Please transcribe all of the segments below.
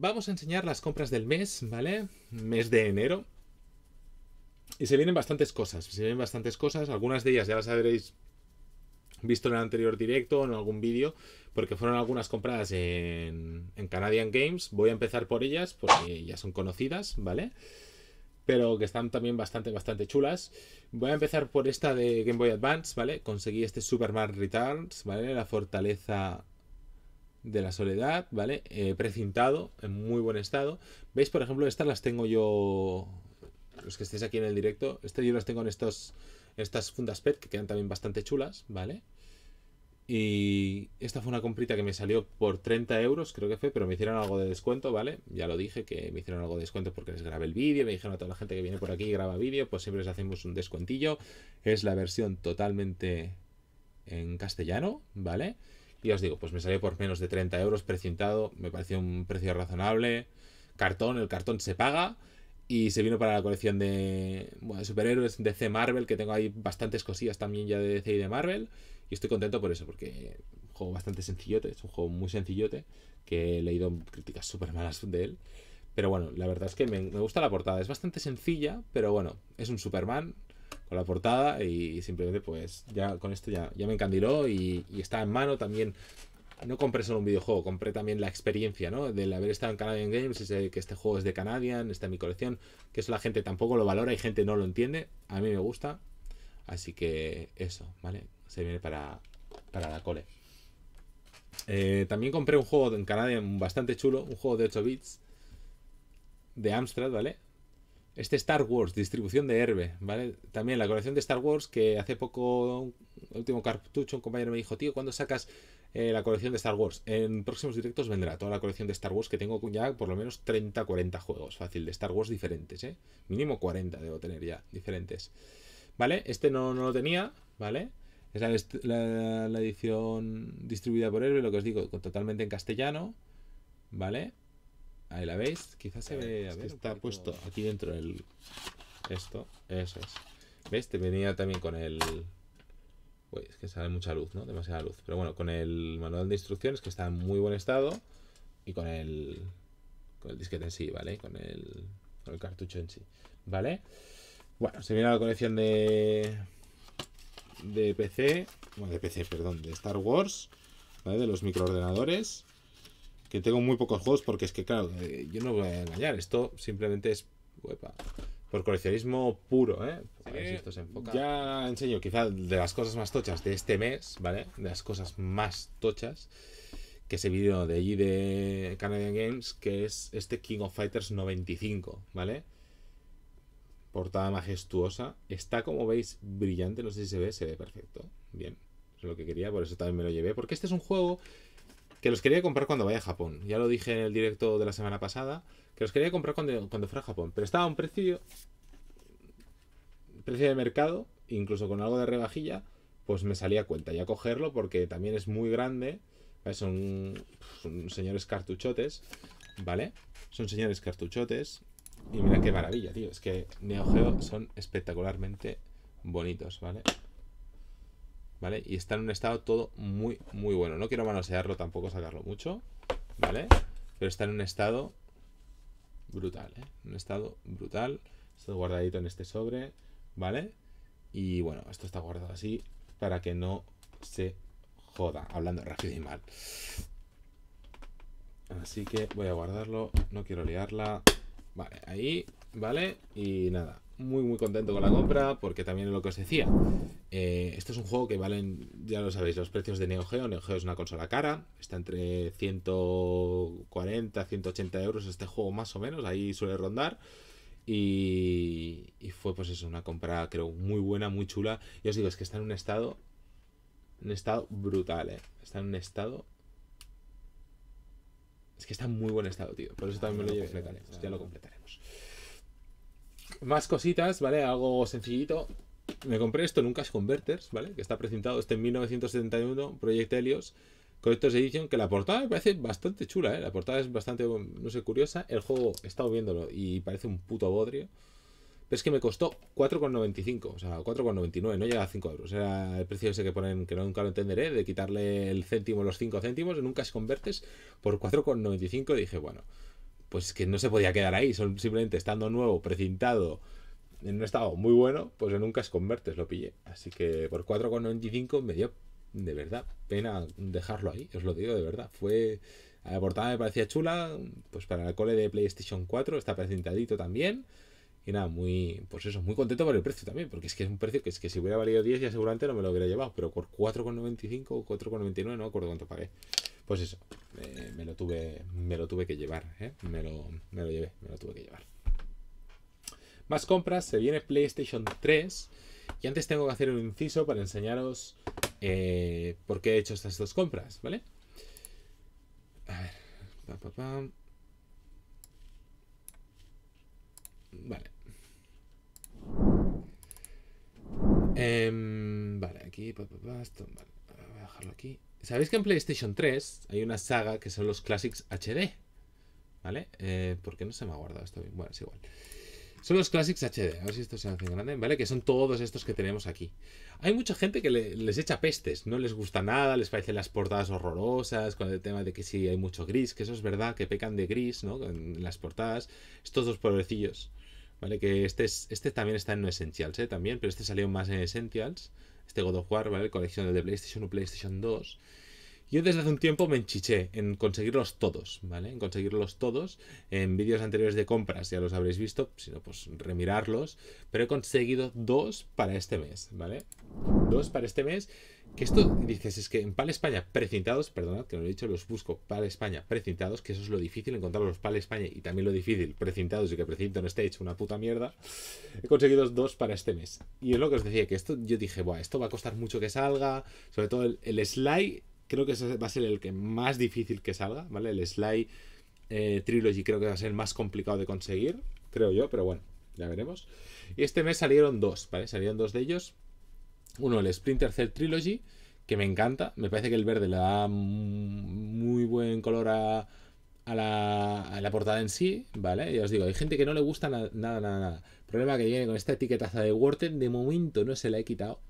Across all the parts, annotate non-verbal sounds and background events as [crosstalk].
vamos a enseñar las compras del mes, ¿vale? Mes de enero. Y se vienen bastantes cosas, se vienen bastantes cosas. Algunas de ellas ya las habréis visto en el anterior directo o en algún vídeo, porque fueron algunas compradas en, Canadian Games. Voy a empezar por ellas, porque ya son conocidas, ¿vale? Pero que están también bastante, bastante chulas. Voy a empezar por esta de Game Boy Advance, ¿vale? Conseguí este Superman Returns, ¿vale? La fortaleza de la soledad, ¿vale? Eh, precintado, en muy buen estado. ¿Veis, por ejemplo, estas las tengo yo, los que estéis aquí en el directo, Este yo las tengo en estos, estas fundas PET, que quedan también bastante chulas, ¿vale? Y esta fue una comprita que me salió por 30 euros, creo que fue, pero me hicieron algo de descuento, ¿vale? Ya lo dije, que me hicieron algo de descuento porque les grabé el vídeo, me dijeron a toda la gente que viene por aquí y graba vídeo, pues siempre les hacemos un descuentillo. Es la versión totalmente en castellano, ¿vale? vale y os digo, pues me salió por menos de 30 euros precintado, me pareció un precio razonable. Cartón, el cartón se paga. Y se vino para la colección de, superhéroes de C Marvel, que tengo ahí bastantes cosillas también ya de DC y de Marvel. Y estoy contento por eso, porque es un juego bastante sencillote, es un juego muy sencillote, que he leído críticas súper malas de él. Pero bueno, la verdad es que me gusta la portada. Es bastante sencilla, pero bueno, es un Superman con la portada y simplemente pues ya con esto ya, ya me encandiló y, está en mano también no compré solo un videojuego, compré también la experiencia, ¿no? Del haber estado en Canadian Games, que este juego es de Canadian, está en mi colección, que eso la gente tampoco lo valora y gente no lo entiende, a mí me gusta, así que eso, ¿vale? Se viene para, la cole. Eh, también compré un juego en Canadian bastante chulo, un juego de 8 bits, de Amstrad, ¿vale? Este Star Wars, distribución de Herbe, ¿vale? También la colección de Star Wars, que hace poco, el último cartucho, un compañero me dijo, tío, ¿cuándo sacas eh, la colección de Star Wars? En próximos directos vendrá toda la colección de Star Wars, que tengo ya por lo menos 30, 40 juegos, fácil, de Star Wars diferentes, ¿eh? Mínimo 40 debo tener ya, diferentes. ¿Vale? Este no, lo tenía, ¿vale? Es la, edición distribuida por Herbe, lo que os digo, totalmente en castellano, ¿vale? vale Ahí la veis, quizás se ve. está puesto aquí dentro el. Esto, eso es. ¿Veis? Te venía también con el. Uy, es que sale mucha luz, ¿no? Demasiada luz. Pero bueno, con el manual de instrucciones que está en muy buen estado y con el. Con el disquete en sí, ¿vale? Con el. Con el cartucho en sí, ¿vale? Bueno, se viene la colección de. de PC. Bueno, de PC, perdón, de Star Wars, ¿vale? De los microordenadores que tengo muy pocos juegos porque es que, claro, eh, yo no voy a engañar, esto simplemente es por coleccionismo puro, ¿eh? esto se Ya enseño quizá de las cosas más tochas de este mes, ¿vale? De las cosas más tochas que se vídeo de allí de Canadian Games, que es este King of Fighters 95, ¿vale? Portada majestuosa. Está, como veis, brillante. No sé si se ve, se ve perfecto. Bien. Es lo que quería, por eso también me lo llevé. Porque este es un juego que los quería comprar cuando vaya a Japón. Ya lo dije en el directo de la semana pasada, que los quería comprar cuando, fuera a Japón. Pero estaba a un precio, precio de mercado, incluso con algo de rebajilla, pues me salía a cuenta a cogerlo porque también es muy grande. Son, señores cartuchotes, ¿vale? Son señores cartuchotes. Y mira qué maravilla, tío. Es que Neo Geo son espectacularmente bonitos, ¿vale? ¿Vale? Y está en un estado todo muy, muy bueno. No quiero manosearlo tampoco, sacarlo mucho, ¿vale? Pero está en un estado brutal, ¿eh? Un estado brutal. Está guardadito en este sobre, ¿vale? Y bueno, esto está guardado así para que no se joda, hablando rápido y mal. Así que voy a guardarlo, no quiero liarla. Vale, ahí, ¿vale? Y nada, muy muy contento con la compra porque también es lo que os decía. Eh, esto es un juego que valen, ya lo sabéis, los precios de Neo Geo. Neo Geo es una consola cara, está entre 140, 180 euros este juego más o menos, ahí suele rondar. Y, fue pues eso, una compra creo muy buena, muy chula. Y os digo, es que está en un estado, un estado brutal, ¿eh? Está en un estado es que está en muy buen estado, tío. Por eso también me lo llevo. Ya lo completaremos. Más cositas, ¿vale? Algo sencillito. Me compré esto en un Cash Converters, ¿vale? Que está presentado este en 1971, Project Helios. Collector's Edition, que la portada me parece bastante chula, ¿eh? La portada es bastante, no sé, curiosa. El juego, he estado viéndolo y parece un puto bodrio. Pero es que me costó 4,95, o sea, 4,99, no llega a 5 euros. sea, el precio ese que ponen, que nunca lo entenderé, de quitarle el céntimo, los 5 céntimos, en un cash Converters por 4,95. Dije, bueno, pues que no se podía quedar ahí, simplemente estando nuevo, precintado, en un estado muy bueno, pues nunca se converte lo pillé. Así que por 4,95 me dio de verdad pena dejarlo ahí, os lo digo de verdad. Fue la portada me parecía chula, pues para el cole de PlayStation 4 está precintadito también. Y nada, muy, pues eso, muy contento por el precio también, porque es que es un precio que es que si hubiera valido 10 ya seguramente no me lo hubiera llevado, pero por 4,95 o 4,99 no me acuerdo cuánto pagué pues eso, eh, me, lo tuve, me lo tuve que llevar, ¿eh? me, lo, llevé, me lo tuve que llevar. Más compras, se viene PlayStation 3 y antes tengo que hacer un inciso para enseñaros eh, por qué he hecho estas dos compras, ¿vale? A ver, Vale. Em, vale, aquí, pa, pa, pa, esto, vale aquí. ¿Sabéis que en PlayStation 3 hay una saga que son los Classics HD? ¿Vale? Eh, ¿Por qué no se me ha guardado esto bien? Bueno, es igual. Son los Classics HD, a ver si esto se hace grande, ¿vale? Que son todos estos que tenemos aquí. Hay mucha gente que les echa pestes, no les gusta nada, les parecen las portadas horrorosas, con el tema de que sí hay mucho gris, que eso es verdad, que pecan de gris, ¿no? En las portadas, estos dos pobrecillos, ¿vale? Que este, este también está en No Essentials, ¿eh? También, pero este salió más en Essentials este God of War, ¿vale? Colección de PlayStation o PlayStation 2. Yo desde hace un tiempo me enchiché en conseguirlos todos, ¿vale? En conseguirlos todos. En vídeos anteriores de compras ya los habréis visto, si no, pues remirarlos. Pero he conseguido dos para este mes, ¿vale? Dos para este mes. Que esto, dices, es que en PAL España precintados, perdonad que no lo he dicho, los busco PAL España precintados, que eso es lo difícil encontrar los PAL España y también lo difícil precintados y que precinto no esté hecho una puta mierda. He conseguido dos para este mes. Y es lo que os decía, que esto yo dije, Buah, esto va a costar mucho que salga, sobre todo el, el Sly, creo que va a ser el que más difícil que salga, ¿vale? El Sly eh, Trilogy creo que va a ser el más complicado de conseguir, creo yo, pero bueno, ya veremos. Y este mes salieron dos, ¿vale? Salieron dos de ellos uno, el Splinter Cell Trilogy, que me encanta. Me parece que el verde le da muy buen color a, la, portada en sí, ¿vale? Ya os digo, hay gente que no le gusta nada, nada, nada. Problema que viene con esta etiquetaza de Worten, de momento no se la he quitado,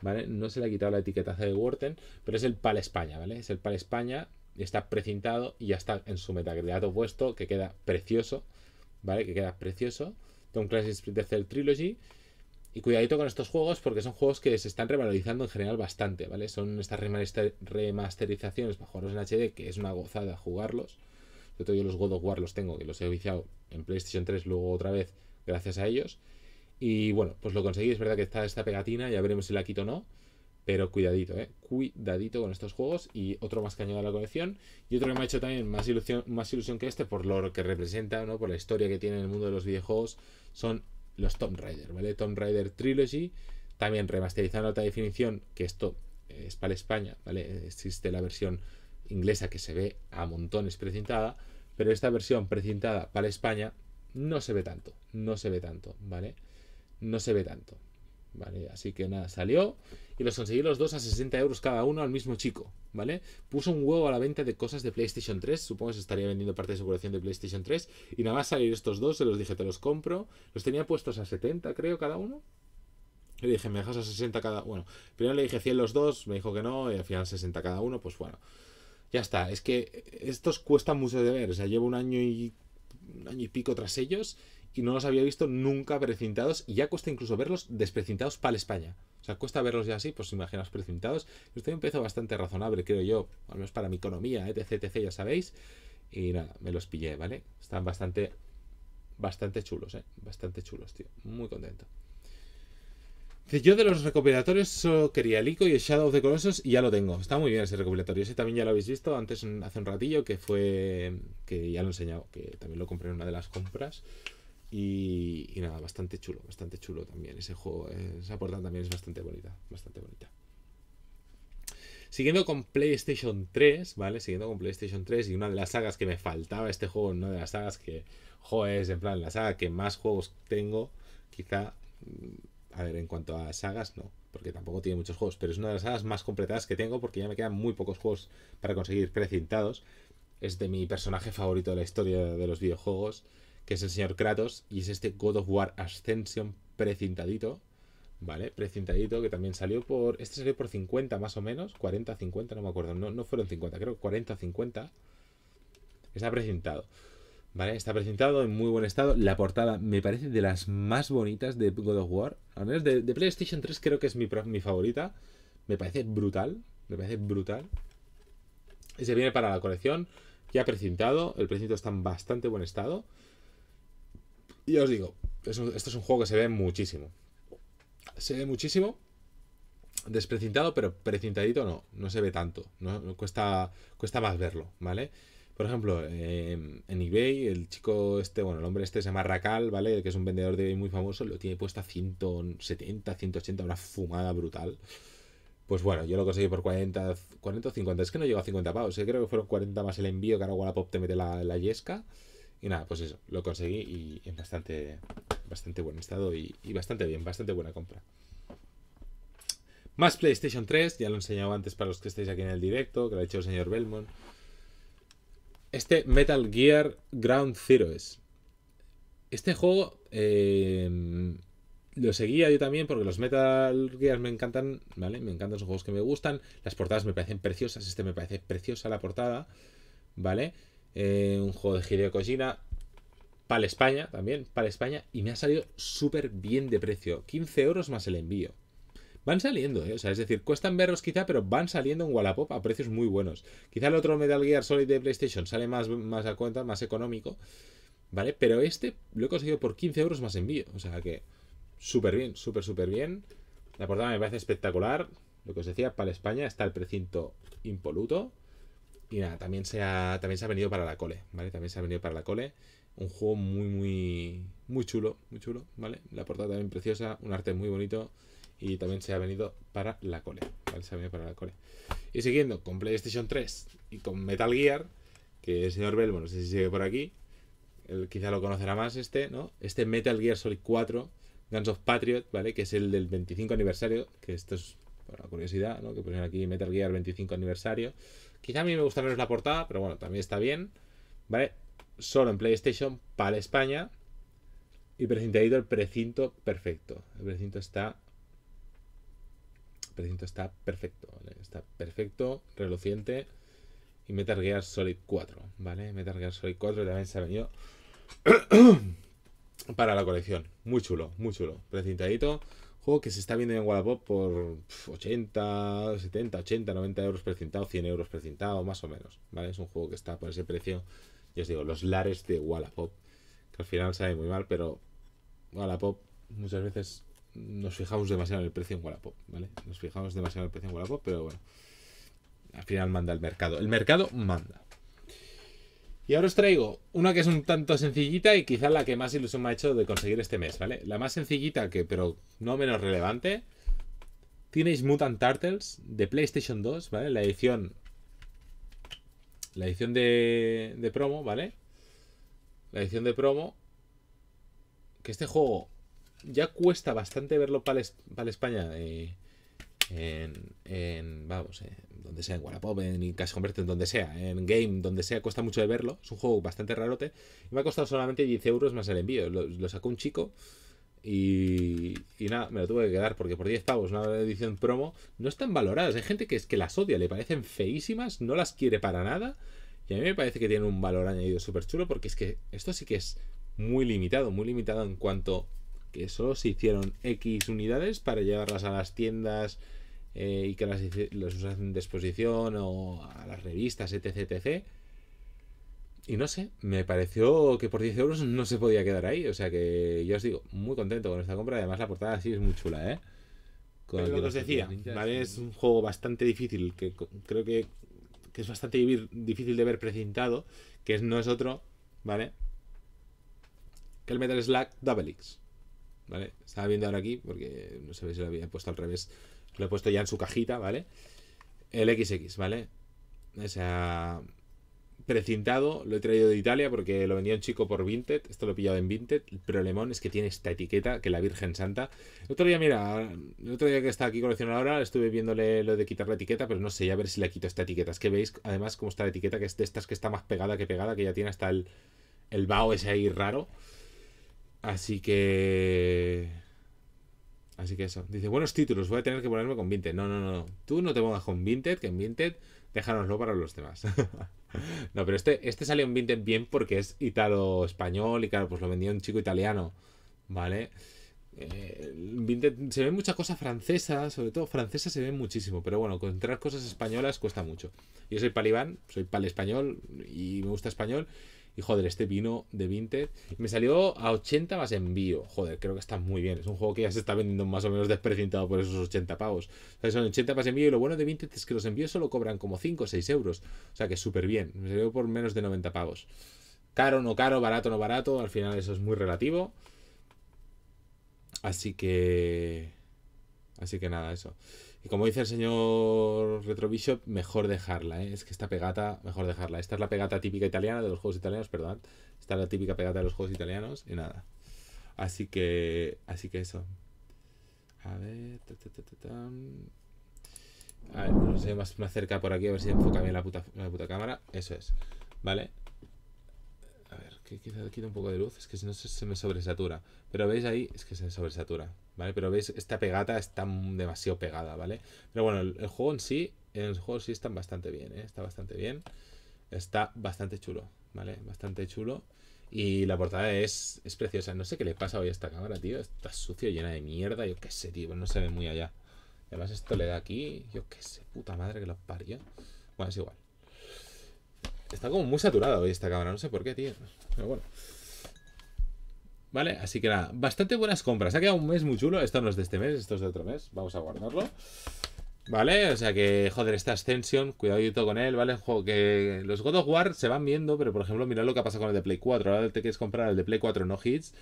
¿vale? No se le ha quitado la etiquetaza de Worten, pero es el Pal España, ¿vale? Es el Pal España, está precintado y ya está en su metacrilato puesto, que queda precioso, ¿vale? Que queda precioso. Tom Clancy's Splinter Cell Trilogy y cuidadito con estos juegos porque son juegos que se están revalorizando en general bastante, ¿vale? Son estas remasterizaciones para jugarlos en HD, que es una gozada jugarlos. Yo todo yo los God of War los tengo, que los he viciado en PlayStation 3 luego otra vez gracias a ellos. Y bueno, pues lo conseguí, es verdad que está esta pegatina, ya veremos si la quito o no. Pero cuidadito, ¿eh? Cuidadito con estos juegos. Y otro más cañón de la colección. Y otro que me ha hecho también más ilusión, más ilusión que este, por lo que representa, ¿no? Por la historia que tiene en el mundo de los videojuegos. Son los Tomb Raider, ¿vale? Tomb Raider Trilogy, también en alta definición, que esto eh, es para España, ¿vale? Existe la versión inglesa que se ve a montones precintada, pero esta versión precintada para España no se ve tanto, no se ve tanto, ¿vale? No se ve tanto. ¿vale? Así que nada, salió y los conseguí los dos a 60 euros cada uno al mismo chico, ¿vale? Puso un huevo a la venta de cosas de PlayStation 3, supongo que se estaría vendiendo parte de su colección de PlayStation 3, y nada más salir estos dos, se los dije, te los compro, los tenía puestos a 70 creo cada uno. Le dije, me dejas a 60 cada uno. Primero le dije 100 los dos, me dijo que no, y al final 60 cada uno, pues bueno. Ya está, es que estos cuestan mucho de ver, o sea, llevo un año y un año y pico tras ellos y no los había visto nunca precintados y ya cuesta incluso verlos desprecintados para España. O sea, cuesta verlos ya así, pues imaginaos precintados. este un empezó bastante razonable, creo yo, al menos para mi economía, etc, ¿eh? etc, ya sabéis. Y nada, me los pillé, ¿vale? Están bastante, bastante chulos, ¿eh? Bastante chulos, tío. Muy contento. Yo de los recopilatorios solo quería el ICO y el Shadow of the Colossus y ya lo tengo. Está muy bien ese recopilatorio. Ese también ya lo habéis visto antes, hace un ratillo, que fue... que ya lo he enseñado, que también lo compré en una de las compras. Y, nada, bastante chulo, bastante chulo también. Ese juego, esa portada también es bastante bonita, bastante bonita. Siguiendo con PlayStation 3, ¿vale? Siguiendo con PlayStation 3 y una de las sagas que me faltaba este juego, una de las sagas que, joder, en plan la saga que más juegos tengo, quizá, mm, a ver, en cuanto a sagas, no, porque tampoco tiene muchos juegos, pero es una de las sagas más completadas que tengo porque ya me quedan muy pocos juegos para conseguir precintados. Es de mi personaje favorito de la historia de los videojuegos que es el señor Kratos, y es este God of War Ascension precintadito, ¿vale? Precintadito que también salió por... Este salió por 50 más o menos, 40, 50, no me acuerdo, no, no fueron 50, creo 40, 50. Está precintado. ¿Vale? Está precintado en muy buen estado. La portada me parece de las más bonitas de God of War. Al menos de, PlayStation 3 creo que es mi, favorita. Me parece brutal. Me parece brutal. Y se viene para la colección. Ya precintado. El precinto está en bastante buen estado. Y os digo, esto es un juego que se ve muchísimo. Se ve muchísimo. Desprecintado, pero precintadito no, no se ve tanto. No, cuesta, cuesta más verlo, ¿vale? Por ejemplo, em, en eBay, el chico este, bueno, el hombre este se llama Racal, ¿vale? Que es un vendedor de eBay muy famoso, lo tiene puesto a 170, 180, una fumada brutal. Pues bueno, yo lo conseguí por 40, 40 o 50, es que no llegó a 50 pavos, creo que fueron 40 más el envío, que ahora Wallapop te mete la, la yesca. Y nada, pues eso, lo conseguí y en bastante, bastante buen estado y, bastante bien, bastante buena compra. Más PlayStation 3, ya lo he enseñado antes para los que estéis aquí en el directo, que lo ha dicho el señor Belmont. Este Metal Gear Ground Zeroes. Este juego em, lo seguía yo también porque los Metal Gear me encantan, ¿vale? Me encantan, los juegos que me gustan. Las portadas me parecen preciosas, este me parece preciosa la portada, ¿vale? vale eh, un juego de Hideo Kojima para España también, para España, y me ha salido súper bien de precio. 15 euros más el envío. Van saliendo, ¿eh? o sea, es decir, cuestan verlos quizá, pero van saliendo en Wallapop a precios muy buenos. Quizá el otro Metal Gear Solid de PlayStation sale más, más a cuenta, más económico, ¿vale? Pero este lo he conseguido por 15 euros más envío, o sea que súper bien, súper, súper bien. La portada me parece espectacular, lo que os decía, para España está el precinto impoluto. Y nada, también se ha, también se ha venido para la cole, ¿vale? También se ha venido para la cole. Un juego muy, muy, muy chulo, muy chulo, ¿vale? La portada también preciosa, un arte muy bonito. Y también se ha venido para la cole, ¿vale? Se ha venido para la cole. Y siguiendo con PlayStation 3 y con Metal Gear, que el señor bueno no sé si sigue por aquí, él quizá lo conocerá más este, ¿no? Este Metal Gear Solid 4, Guns of Patriot, ¿vale? Que es el del 25 aniversario, que esto es por la curiosidad, ¿no? que pusieron aquí Metal Gear 25 aniversario. Quizá a mí me gusta menos la portada, pero bueno, también está bien. ¿Vale? Solo en PlayStation para España. Y presentadito el precinto perfecto. El precinto está. El precinto está perfecto, Está perfecto, reluciente. Y Metal Gear Solid 4, ¿vale? Metal Gear Solid 4 también se ha [clears throat] para la colección. Muy chulo, muy chulo. Precintadito Juego que se está viendo en Wallapop por 80, 70, 80, 90 euros precintado, 100 euros precintado, más o menos. ¿vale? Es un juego que está por ese precio. Ya os digo, los lares de Wallapop, que al final sale muy mal, pero Wallapop muchas veces nos fijamos demasiado en el precio en Wallapop, ¿vale? Nos fijamos demasiado en el precio en Wallapop, pero bueno, al final manda el mercado. El mercado manda, y ahora os traigo una que es un tanto sencillita y quizá la que más ilusión me ha hecho de conseguir este mes, ¿vale? La más sencillita, que pero no menos relevante, tenéis Mutant Turtles de PlayStation 2, ¿vale? La edición... La edición de, de promo, ¿vale? La edición de promo. Que este juego ya cuesta bastante verlo para, para España. Eh, en, vamos, en donde sea, en y en Cash Converte, en donde sea, en Game, donde sea, cuesta mucho de verlo, es un juego bastante rarote, y me ha costado solamente 10 euros más el envío, lo, sacó un chico y, y, nada, me lo tuve que quedar porque por 10 pavos una edición promo no están valoradas, hay gente que es que las odia, le parecen feísimas, no las quiere para nada, y a mí me parece que tienen un valor añadido súper chulo porque es que esto sí que es muy limitado, muy limitado en cuanto que solo se hicieron X unidades para llevarlas a las tiendas eh, y que las, usas en de exposición o a las revistas, etc, etc. Y no sé, me pareció que por 10 euros no se podía quedar ahí. O sea que yo os digo, muy contento con esta compra. Además, la portada sí es muy chula, ¿eh? decía, ¿vale? Es un juego bastante difícil, que creo que, que es bastante difícil de ver precintado, que no es otro, ¿vale? Que el Metal Slack Double X. Estaba viendo ahora aquí, porque no sé si lo había puesto al revés. Lo he puesto ya en su cajita, ¿vale? El XX, ¿vale? O sea, precintado, lo he traído de Italia porque lo vendía un chico por Vinted, esto lo he pillado en Vinted, el problemón es que tiene esta etiqueta que la Virgen Santa. El otro día, mira, el otro día que está aquí coleccionando ahora, estuve viéndole lo de quitar la etiqueta, pero no sé, ya a ver si le quito esta etiqueta. Es que veis además cómo está la etiqueta, que es de estas que está más pegada que pegada, que ya tiene hasta el, el vaho ese ahí raro. Así que... Así que eso. Dice, buenos títulos, voy a tener que ponerme con Vinted. No, no, no. Tú no te pongas con Vinted, que en Vinted déjanoslo para los demás. [laughs] no, pero este, este salió en Vinted bien porque es italo-español y claro, pues lo vendió un chico italiano. ¿Vale? Eh, Vinted, se ve mucha cosa francesa, sobre todo francesa se ve muchísimo, pero bueno, encontrar cosas españolas cuesta mucho. Yo soy palibán, soy pal español y me gusta español y joder, este vino de Vinted me salió a 80 más envío. Joder, creo que está muy bien. Es un juego que ya se está vendiendo más o menos desprecintado por esos 80 pavos. O sea, son 80 más envío y lo bueno de Vinted es que los envíos solo cobran como 5 o 6 euros. O sea que súper bien. Me salió por menos de 90 pavos. Caro, no caro, barato, no barato. Al final eso es muy relativo. Así que... Así que nada, eso. Y como dice el señor Retrobishop, mejor dejarla, ¿eh? es que esta pegata, mejor dejarla. Esta es la pegata típica italiana de los juegos italianos, perdón. Esta es la típica pegata de los juegos italianos y nada. Así que, así que eso. A ver, a ver, no sé, más, más cerca por aquí, a ver si enfoca bien la la puta cámara. Eso es, ¿vale? que quita un poco de luz, es que si no se, me sobresatura. Pero veis ahí, es que se sobresatura, ¿vale? Pero veis, esta pegata está demasiado pegada, ¿vale? Pero bueno, el, juego en sí, en el juego sí están bastante bien, ¿eh? Está bastante bien. Está bastante chulo, ¿vale? Bastante chulo. Y la portada es, es preciosa. No sé qué le pasa hoy a esta cámara, tío. Está sucio, llena de mierda. Yo qué sé, tío. Pues no se ve muy allá. Además, esto le da aquí. Yo qué sé, puta madre que lo parió. Bueno, es igual. Está como muy saturada hoy esta cámara, no sé por qué, tío. Pero bueno. Vale, así que nada, bastante buenas compras. Ha quedado un mes muy chulo. Esto no es de este mes, esto es de otro mes. Vamos a guardarlo. Vale, o sea que, joder, esta Ascension, cuidadito con él, ¿vale? que los God of War se van viendo, pero por ejemplo, mirad lo que ha pasado con el de Play 4. Ahora te quieres comprar el de Play 4 no hits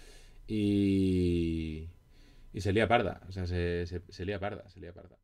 y. Y se lía parda. O sea, se, se lía parda, se lía parda.